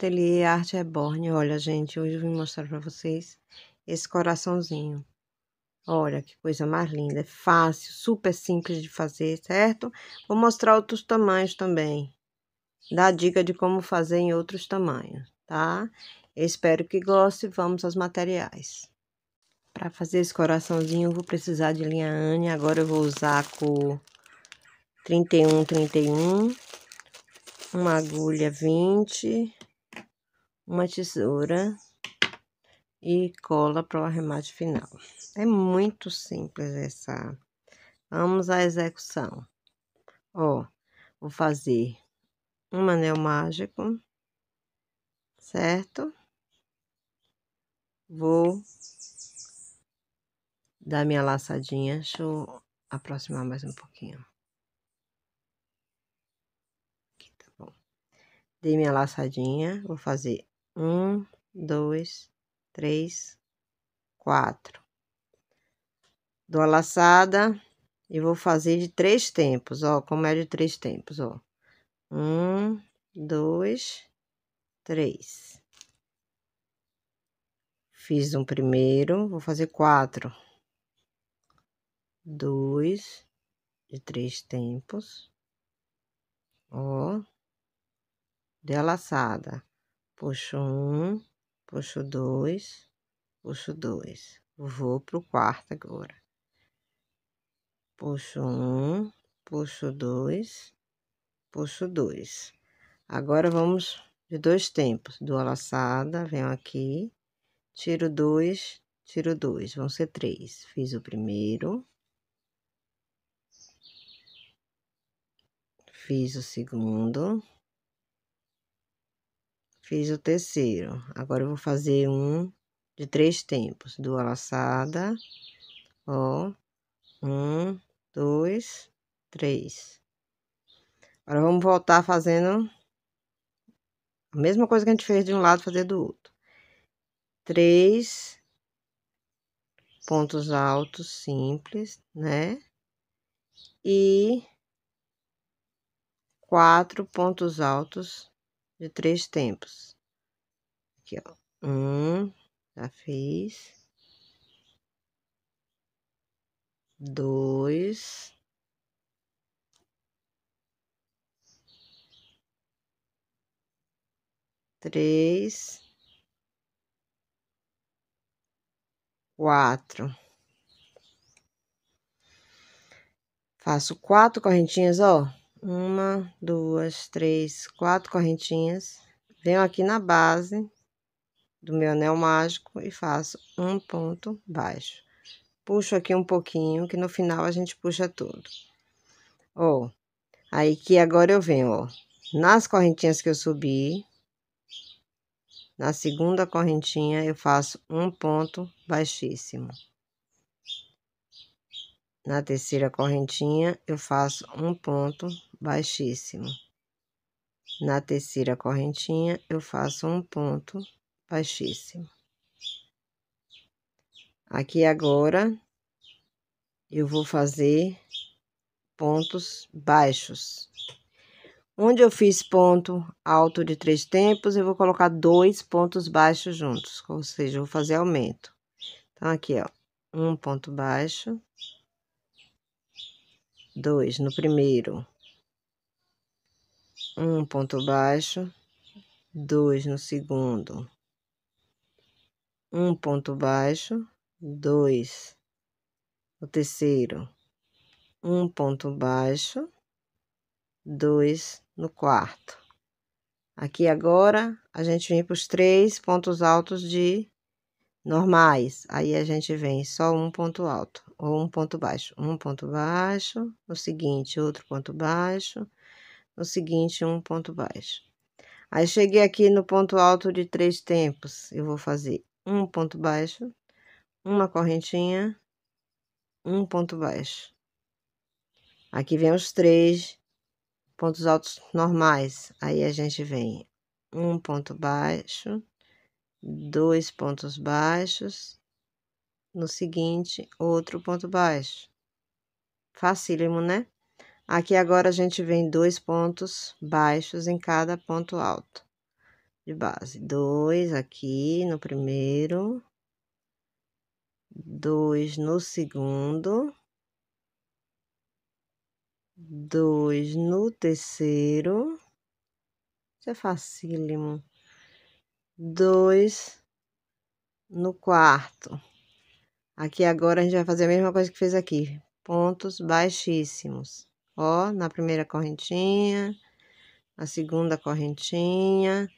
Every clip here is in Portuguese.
Ateliê Arte é Born, Olha, gente, hoje eu vim mostrar para vocês esse coraçãozinho. Olha, que coisa mais linda. É fácil, super simples de fazer, certo? Vou mostrar outros tamanhos também. Dar dica de como fazer em outros tamanhos, tá? Eu espero que goste. Vamos aos materiais. Para fazer esse coraçãozinho, eu vou precisar de linha Anne. Agora eu vou usar a cor 31, 31 uma agulha 20, uma tesoura e cola para o arremate final. É muito simples essa. Vamos à execução. Ó, vou fazer um anel mágico, certo? Vou dar minha laçadinha. Deixa eu aproximar mais um pouquinho. Aqui tá bom. Dei minha laçadinha, vou fazer um, dois, três, quatro. Dou a laçada e vou fazer de três tempos, ó, como é de três tempos, ó. Um, dois, três. Fiz um primeiro, vou fazer quatro. Dois de três tempos. Ó, dei a laçada puxo um, puxo dois, puxo dois. Vou pro quarto agora. Puxo um, puxo dois, puxo dois. Agora vamos de dois tempos, duas laçada venho aqui, tiro dois, tiro dois, vão ser três. Fiz o primeiro, fiz o segundo. Fiz o terceiro. Agora, eu vou fazer um de três tempos. Duas laçadas, ó. Um, dois, três. Agora, vamos voltar fazendo a mesma coisa que a gente fez de um lado, fazer do outro. Três pontos altos simples, né? E quatro pontos altos de três tempos. Aqui, ó. Um, já fiz. Dois. Três. Quatro. Faço quatro correntinhas, ó. Uma, duas, três, quatro correntinhas. Venho aqui na base do meu anel mágico e faço um ponto baixo. Puxo aqui um pouquinho, que no final a gente puxa tudo. Ó, aí que agora eu venho, ó, nas correntinhas que eu subi, na segunda correntinha, eu faço um ponto baixíssimo. Na terceira correntinha, eu faço um ponto baixíssimo. Na terceira correntinha, eu faço um ponto baixíssimo. Aqui agora, eu vou fazer pontos baixos. Onde eu fiz ponto alto de três tempos, eu vou colocar dois pontos baixos juntos, ou seja, eu vou fazer aumento. Então, aqui, ó, um ponto baixo, dois no primeiro, um ponto baixo, dois no segundo, um ponto baixo, dois, no terceiro, um ponto baixo, dois no quarto. Aqui agora a gente vem para os três pontos altos de normais. Aí a gente vem só um ponto alto ou um ponto baixo, um ponto baixo, o seguinte, outro ponto baixo o seguinte um ponto baixo. Aí cheguei aqui no ponto alto de três tempos, eu vou fazer um ponto baixo, uma correntinha, um ponto baixo. Aqui vem os três pontos altos normais, aí a gente vem um ponto baixo, dois pontos baixos, no seguinte, outro ponto baixo. Facílimo, né? Aqui agora a gente vem dois pontos baixos em cada ponto alto de base. Dois aqui no primeiro, dois no segundo, dois no terceiro, isso é facílimo, dois no quarto. Aqui agora a gente vai fazer a mesma coisa que fez aqui, pontos baixíssimos Ó, na primeira correntinha, na segunda correntinha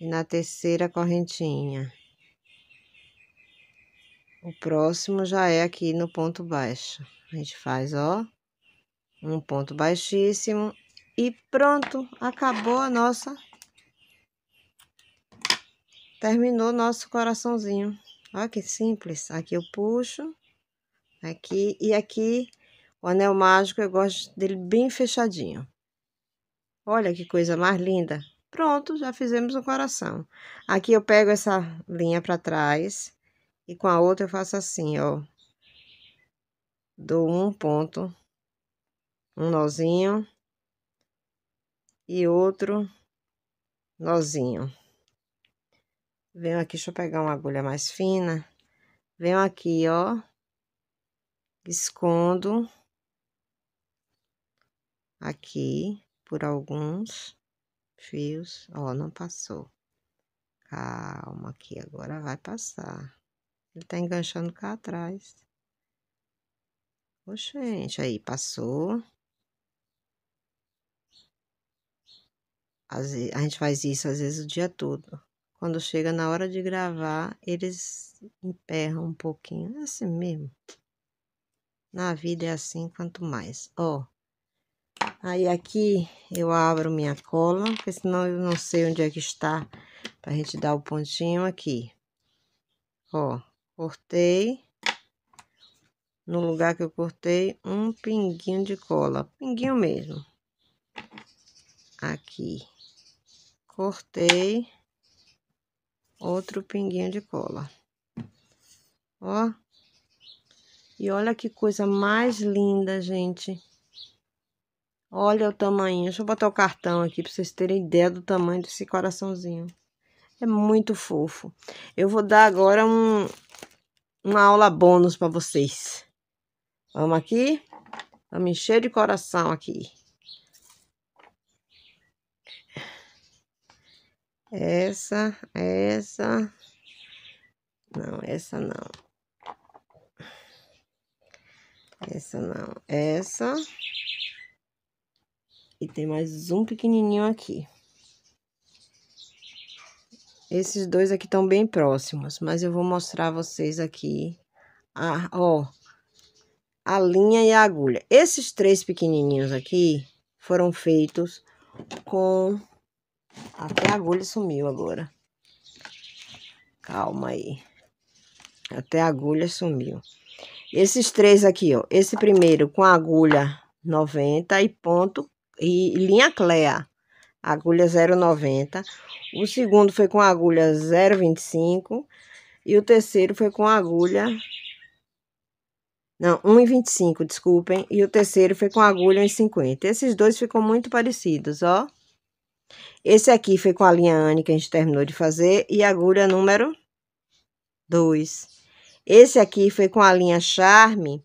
e na terceira correntinha. O próximo já é aqui no ponto baixo. A gente faz, ó, um ponto baixíssimo e pronto, acabou a nossa... Terminou nosso coraçãozinho. Olha que simples. Aqui eu puxo, aqui e aqui o anel mágico eu gosto dele bem fechadinho. Olha que coisa mais linda. Pronto, já fizemos o coração. Aqui eu pego essa linha para trás e com a outra eu faço assim, ó. Dou um ponto, um nozinho e outro nozinho. Venho aqui, deixa eu pegar uma agulha mais fina. Venho aqui, ó, escondo aqui por alguns fios. Ó, não passou. Calma aqui, agora vai passar. Ele tá enganchando cá atrás. Oxente, gente, aí passou. Às vezes, a gente faz isso às vezes o dia todo. Quando chega na hora de gravar, eles emperram um pouquinho. É assim mesmo. Na vida é assim, quanto mais. Ó, Aí aqui eu abro minha cola, porque senão eu não sei onde é que está pra gente dar o pontinho aqui. Ó, cortei. No lugar que eu cortei, um pinguinho de cola. Pinguinho mesmo. Aqui. Cortei. Outro pinguinho de cola. Ó. E olha que coisa mais linda, gente. Olha o tamanho. Deixa eu botar o cartão aqui para vocês terem ideia do tamanho desse coraçãozinho. É muito fofo. Eu vou dar agora um, uma aula bônus para vocês. Vamos aqui? Vamos encher de coração aqui. Essa, essa. Não, essa não. Essa não. Essa. E tem mais um pequenininho aqui. Esses dois aqui estão bem próximos, mas eu vou mostrar a vocês aqui a, ó, a linha e a agulha. Esses três pequenininhos aqui foram feitos com... Até a agulha sumiu agora. Calma aí. Até a agulha sumiu. Esses três aqui, ó. Esse primeiro com a agulha 90 e ponto e linha Clea, agulha 0,90. O segundo foi com agulha 0,25 e o terceiro foi com agulha não, 1,25, desculpem, e o terceiro foi com agulha 1,50. Esses dois ficam muito parecidos, ó. Esse aqui foi com a linha Anne que a gente terminou de fazer e agulha número 2. Esse aqui foi com a linha Charme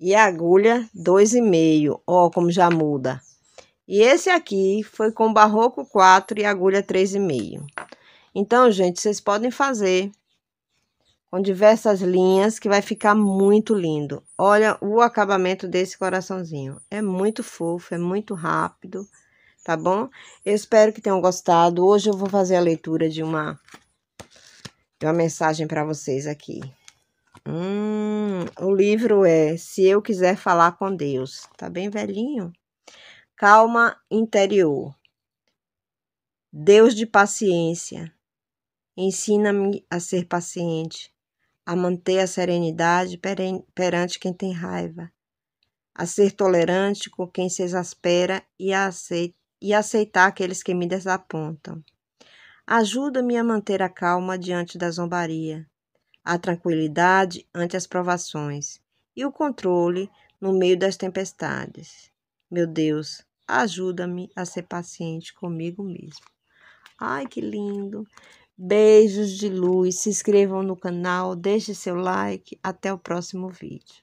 e agulha 2,5. Ó, como já muda. E esse aqui foi com barroco 4 e agulha 3,5. Então, gente, vocês podem fazer com diversas linhas que vai ficar muito lindo. Olha o acabamento desse coraçãozinho. É muito fofo, é muito rápido, tá bom? Eu espero que tenham gostado. Hoje eu vou fazer a leitura de uma, de uma mensagem para vocês aqui. Hum, o livro é Se Eu Quiser Falar com Deus. Tá bem velhinho? calma interior. Deus de paciência, ensina-me a ser paciente, a manter a serenidade perante quem tem raiva, a ser tolerante com quem se exaspera e a aceitar aqueles que me desapontam. Ajuda-me a manter a calma diante da zombaria, a tranquilidade ante as provações e o controle no meio das tempestades. Meu Deus, Ajuda-me a ser paciente comigo mesmo. Ai, que lindo! Beijos de luz, se inscrevam no canal, deixe seu like. Até o próximo vídeo.